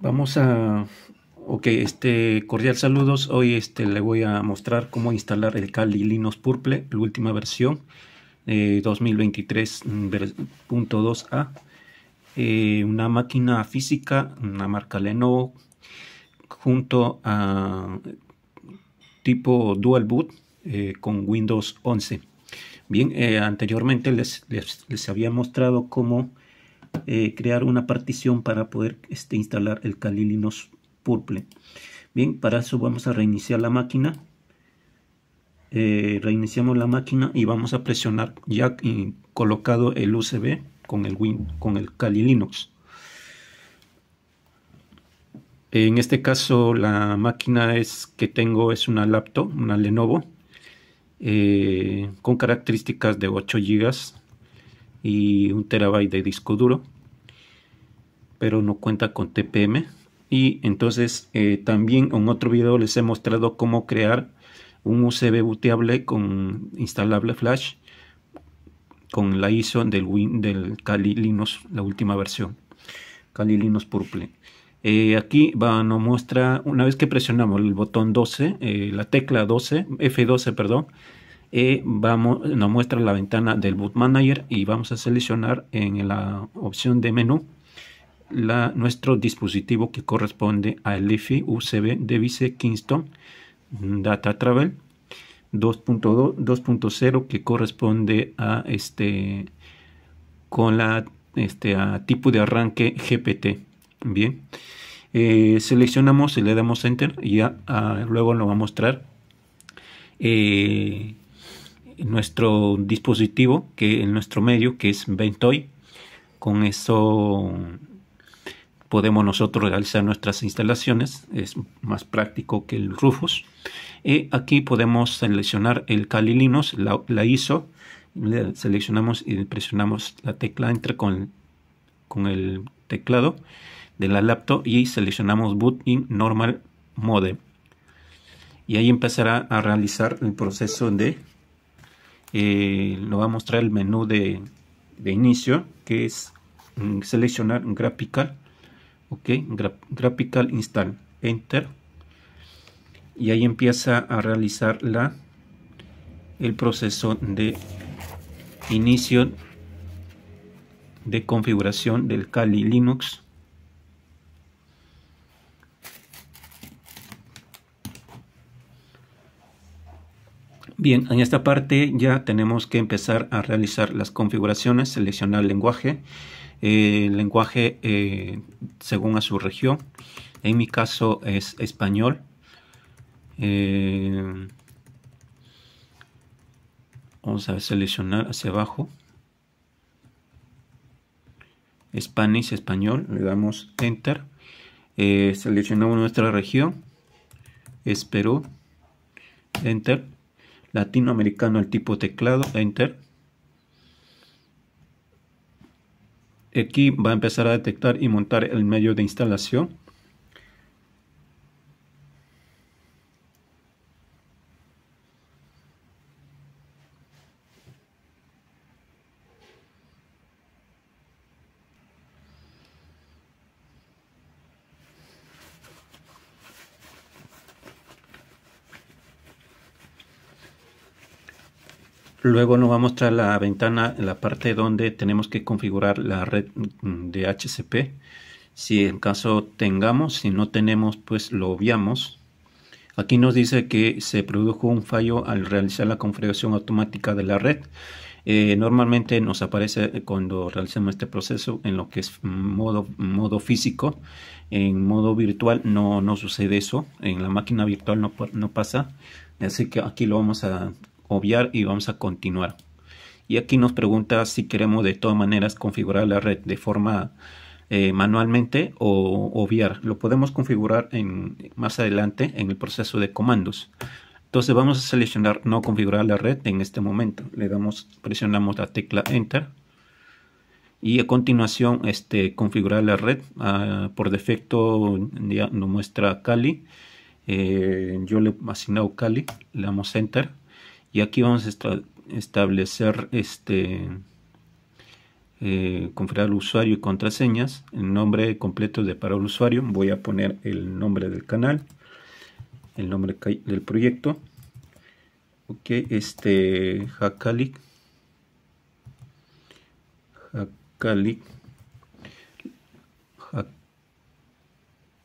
Vamos a... Ok, este, cordial saludos. Hoy este, le voy a mostrar cómo instalar el Kali Linux Purple, la última versión, eh, 2023.2a. Eh, una máquina física, una marca Lenovo, junto a tipo Dual Boot eh, con Windows 11. Bien, eh, anteriormente les, les había mostrado cómo eh, crear una partición para poder este, instalar el Kali Linux Purple. Bien, para eso vamos a reiniciar la máquina. Eh, reiniciamos la máquina y vamos a presionar ya eh, colocado el USB con el, Win, con el Kali Linux. En este caso la máquina es, que tengo es una laptop, una Lenovo, con características de 8 GB y un terabyte de disco duro pero no cuenta con TPM y entonces eh, también en otro video les he mostrado cómo crear un USB booteable con instalable flash con la ISO del, Win, del Kali Linux, la última versión, Kali Linux Purple. Eh, aquí va, nos muestra, una vez que presionamos el botón 12, eh, la tecla 12, F12, perdón, nos muestra la ventana del Boot Manager y vamos a seleccionar en la opción de menú nuestro dispositivo que corresponde al EFI UCB Device Kingston Data Travel 2.0 que corresponde a este con la este tipo de arranque GPT. Bien, eh, seleccionamos y le damos enter y ya, ah, luego nos va a mostrar eh, nuestro dispositivo que en nuestro medio que es Ventoy con eso podemos nosotros realizar nuestras instalaciones es más práctico que el Rufus y aquí podemos seleccionar el Kali Linux la, ISO seleccionamos y presionamos la tecla enter con, con el teclado de la laptop y seleccionamos boot in normal mode y ahí empezará a realizar el proceso de nos va a mostrar el menú de, inicio que es mm, seleccionar graphical ok graphical install enter y ahí empieza a realizar la el proceso de inicio de configuración del Kali Linux Bien, en esta parte ya tenemos que empezar a realizar las configuraciones, seleccionar lenguaje, el lenguaje eh, eh, según a su región. En mi caso es español. Eh, vamos a seleccionar hacia abajo. Spanish, español. Le damos Enter. seleccionamos nuestra región. Es Perú. Enter latinoamericano el tipo teclado, enter. Aquí va a empezar a detectar y montar el medio de instalación. Luego nos va a mostrar la ventana la parte donde tenemos que configurar la red mm, de HCP. Si en caso tengamos, si no tenemos, pues lo obviamos. Aquí nos dice que se produjo un fallo al realizar la configuración automática de la red. Eh, normalmente nos aparece cuando realizamos este proceso en lo que es modo, modo físico. En modo virtual no, no sucede eso. En la máquina virtual no, no pasa. Así que aquí lo vamos a obviar y vamos a continuar. Y aquí nos pregunta si queremos de todas maneras configurar la red de forma eh, manualmente o obviar. Lo podemos configurar en, más adelante en el proceso de comandos. Entonces vamos a seleccionar no configurar la red en este momento. Le damos, presionamos la tecla Enter. Y a continuación, este, configurar la red. Ah, por defecto ya nos muestra Kali. Eh, yo le he asignado Kali. Le damos Enter y aquí vamos a establecer este eh, configurar usuario y contraseñas el nombre completo de para el usuario voy a poner el nombre del canal el nombre del proyecto ok este hackalic hackalic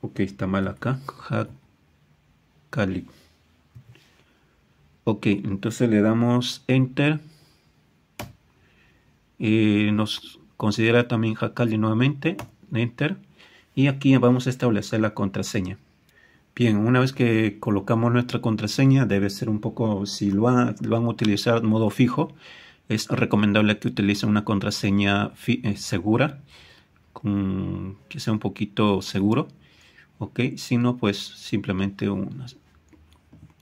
ok está mal acá hackalic Ok, entonces le damos Enter. y eh, nos considera también Jacali nuevamente. Enter. Y aquí vamos a establecer la contraseña. Bien, una vez que colocamos nuestra contraseña, debe ser un poco, si lo van, a utilizar en modo fijo, es recomendable que utilice una contraseña eh, segura, que sea un poquito seguro. Ok, si no, pues simplemente una,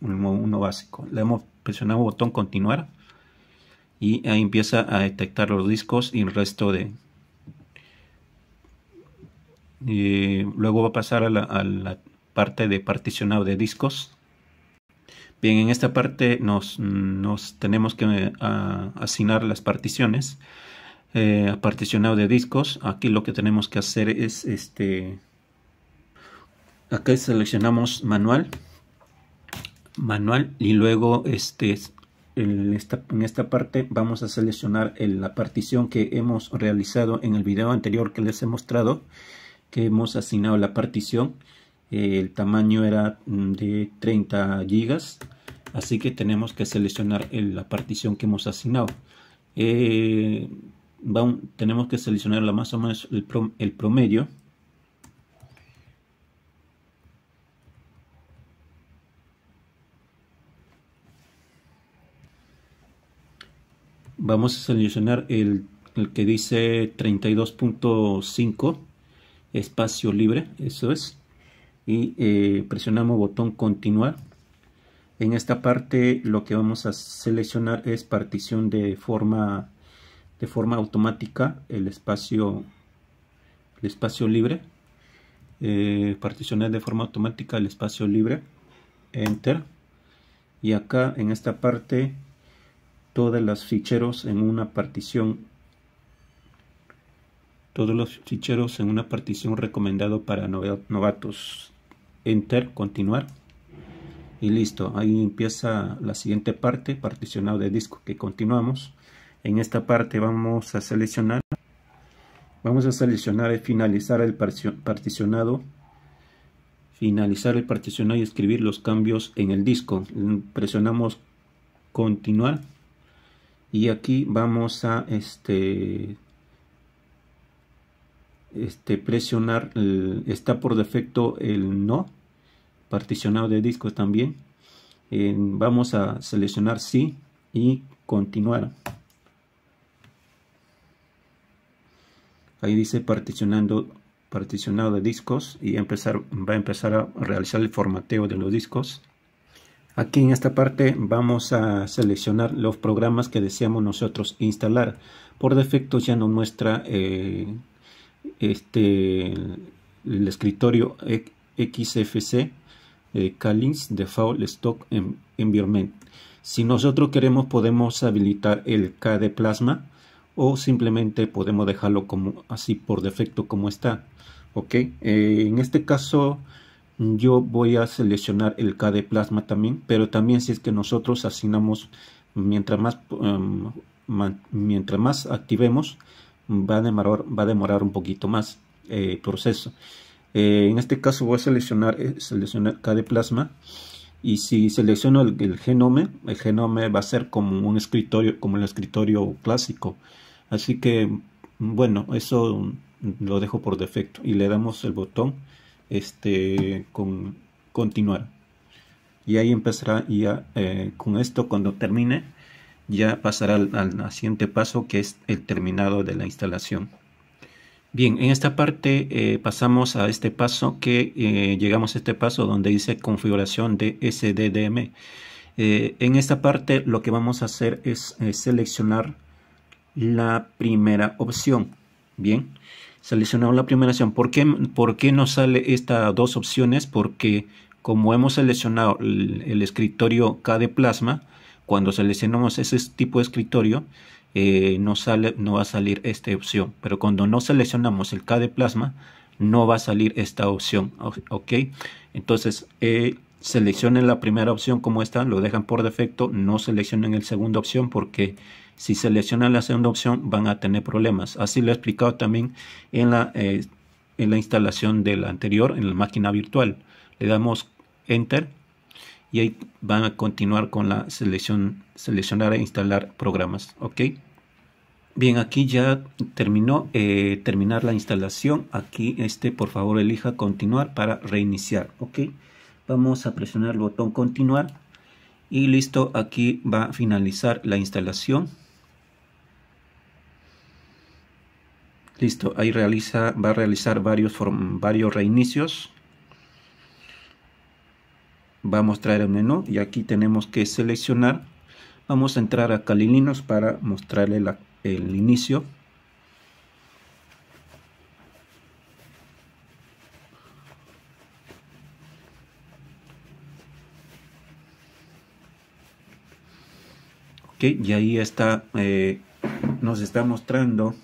uno básico. Le hemos presionado botón continuar y ahí empieza a detectar los discos y el resto de... Y luego va a pasar a la, parte de particionado de discos. Bien, en esta parte nos, nos tenemos que ah, asignar las particiones. Eh, particionado de discos, aquí lo que tenemos que hacer es este... Acá seleccionamos manual manual y luego este, en, esta, parte vamos a seleccionar la partición que hemos realizado en el video anterior que les he mostrado que hemos asignado la partición el tamaño era mm, de 30 gigas así que tenemos que seleccionar la partición que hemos asignado eh, tenemos que la más o menos el promedio vamos a seleccionar el, que dice 32.5 espacio libre, eso es, y eh, presionamos botón continuar. En esta parte lo que vamos a seleccionar es partición de forma, de forma automática el espacio, el espacio libre. Eh, particionar de forma automática el espacio libre. Enter. Y acá en esta parte todos los ficheros en una partición todos los ficheros en una partición recomendado para novatos enter continuar y listo ahí empieza la siguiente parte particionado de disco que continuamos en esta parte vamos a seleccionar vamos a seleccionar y finalizar el particionado finalizar el particionado y escribir los cambios en el disco presionamos continuar y aquí vamos a este este presionar está por defecto el no particionado de discos también vamos a seleccionar sí y continuar ahí dice particionando particionado de discos y empezar va a empezar a realizar el formateo de los discos Aquí en esta parte vamos a seleccionar los programas que deseamos nosotros instalar. Por defecto ya nos muestra eh, este, el escritorio XFC eh, Default Stock Environment. Si nosotros queremos podemos habilitar el KD Plasma o simplemente podemos dejarlo como así por defecto como está. ok eh, en este caso yo voy a seleccionar el K de plasma también, pero también si es que nosotros asignamos, mientras más, em, mientras más activemos, va a, demorar, va a demorar un poquito más el eh, proceso. Eh, en este caso voy a seleccionar, eh, seleccionar K de plasma y si selecciono el, el, genome, el genome va a ser como un escritorio, como el escritorio clásico. Así que, bueno, eso lo dejo por defecto y le damos el botón este, con, continuar. Y ahí empezará, ya, eh, con esto cuando termine, ya pasará al, siguiente paso que es el terminado de la instalación. Bien, en esta parte eh, pasamos a este paso que eh, llegamos a este paso donde dice configuración de SDDM. en esta parte lo que vamos a hacer es seleccionar la primera opción. Bien, Seleccionamos la primera opción. ¿Por qué, ¿Por qué sale estas dos opciones? Porque como hemos seleccionado el, escritorio K de plasma, cuando seleccionamos ese tipo de escritorio, eh, no, sale, no va a salir esta opción. Pero cuando no seleccionamos el K de plasma, no va a salir esta opción. Entonces, eh, seleccionen la primera opción como está, lo dejan por defecto, no seleccionen la segunda opción porque si seleccionan la segunda opción van a tener problemas. Así lo he explicado también en la, eh, en la instalación de la anterior, en la máquina virtual. Le damos Enter y ahí van a continuar con la selección, seleccionar e instalar programas. Ok. Bien, aquí ya terminó eh, terminar la instalación. Aquí este, por favor, elija continuar para reiniciar. Ok. Vamos a presionar el botón continuar y listo. Aquí va a finalizar la instalación. Listo, ahí realiza, va a realizar varios, varios reinicios. Va a mostrar el menú y aquí tenemos que seleccionar. Vamos a entrar a Calilinos para mostrarle el inicio. Ok, y ahí está, eh, nos está mostrando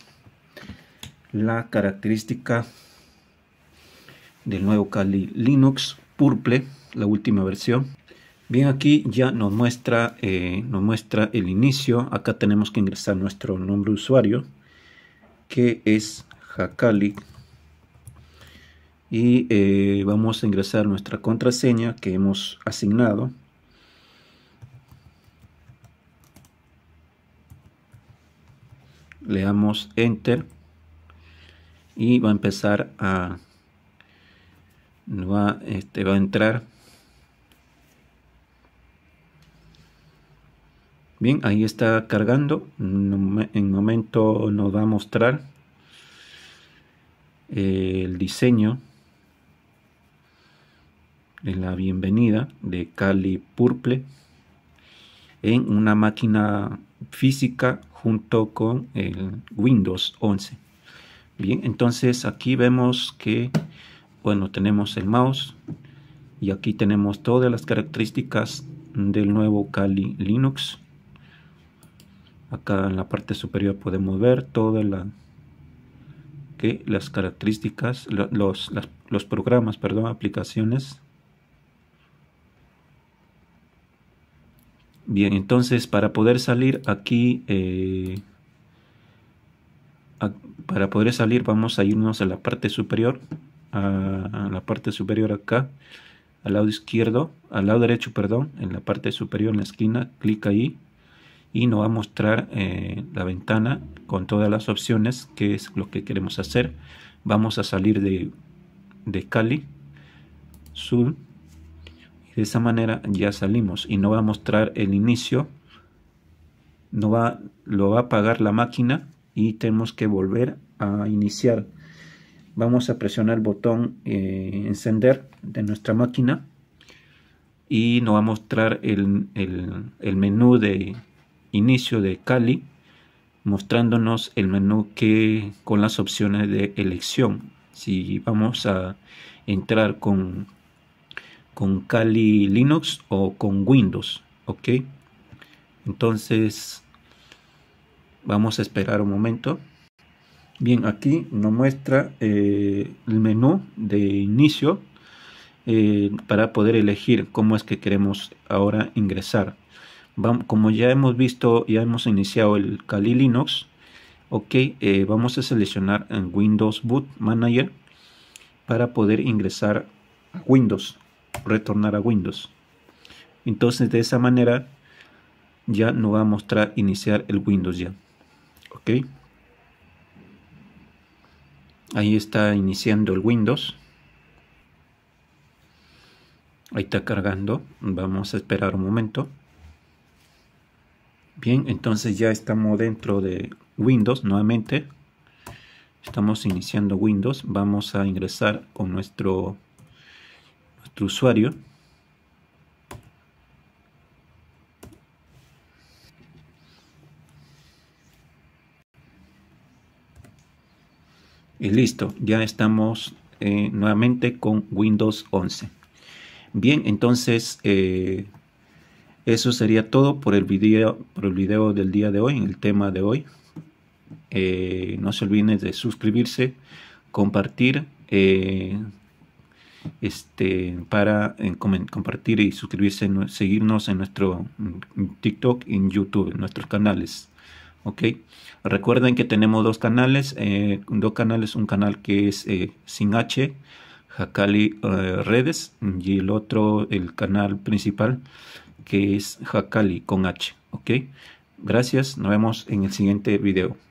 la característica del nuevo Kali Linux Purple, la última versión. Bien, aquí ya nos muestra, eh, nos muestra el inicio. Acá tenemos que ingresar nuestro nombre de usuario, que es Hakali. Y eh, vamos a ingresar nuestra contraseña que hemos asignado. Le damos Enter y va a empezar a va, este, va a entrar bien ahí está cargando en momento nos va a mostrar eh, el diseño de la bienvenida de Cali Purple en una máquina física junto con el Windows 11 Bien, entonces aquí vemos que, bueno, tenemos el mouse y aquí tenemos todas las características del nuevo Kali Linux. Acá en la parte superior podemos ver todas la, que las características, los, programas, perdón, aplicaciones. Bien, entonces para poder salir aquí, eh, para poder salir vamos a irnos a la parte superior, a, la parte superior acá, al lado izquierdo, al lado derecho, perdón, en la parte superior, en la esquina, clic ahí y nos va a mostrar eh, la ventana con todas las opciones que es lo que queremos hacer. Vamos a salir de, Cali, Sur, y de esa manera ya salimos y nos va a mostrar el inicio, no va, lo va a apagar la máquina y tenemos que volver a iniciar vamos a presionar el botón eh, encender de nuestra máquina y nos va a mostrar el, menú de inicio de Kali mostrándonos el menú que con las opciones de elección si vamos a entrar con con Kali Linux o con Windows ok entonces Vamos a esperar un momento. Bien, aquí nos muestra eh, el menú de inicio eh, para poder elegir cómo es que queremos ahora ingresar. como ya hemos visto, ya hemos iniciado el Kali Linux, ok, eh, vamos a seleccionar en Windows Boot Manager para poder ingresar a Windows, retornar a Windows. Entonces de esa manera ya nos va a mostrar iniciar el Windows ya ok ahí está iniciando el windows ahí está cargando vamos a esperar un momento bien entonces ya estamos dentro de windows nuevamente estamos iniciando windows vamos a ingresar con nuestro nuestro usuario Y listo, ya estamos eh, nuevamente con Windows 11. Bien, entonces eh, eso sería todo por el, video, por el video del día de hoy, el tema de hoy. Eh, no se olviden de suscribirse, compartir, este, para compartir y suscribirse, seguirnos en nuestro TikTok y en YouTube, en nuestros canales ok recuerden que tenemos dos canales eh, dos canales un canal que es eh, sin h Jacali eh, redes y el otro el canal principal que es Jacali con h ok gracias nos vemos en el siguiente video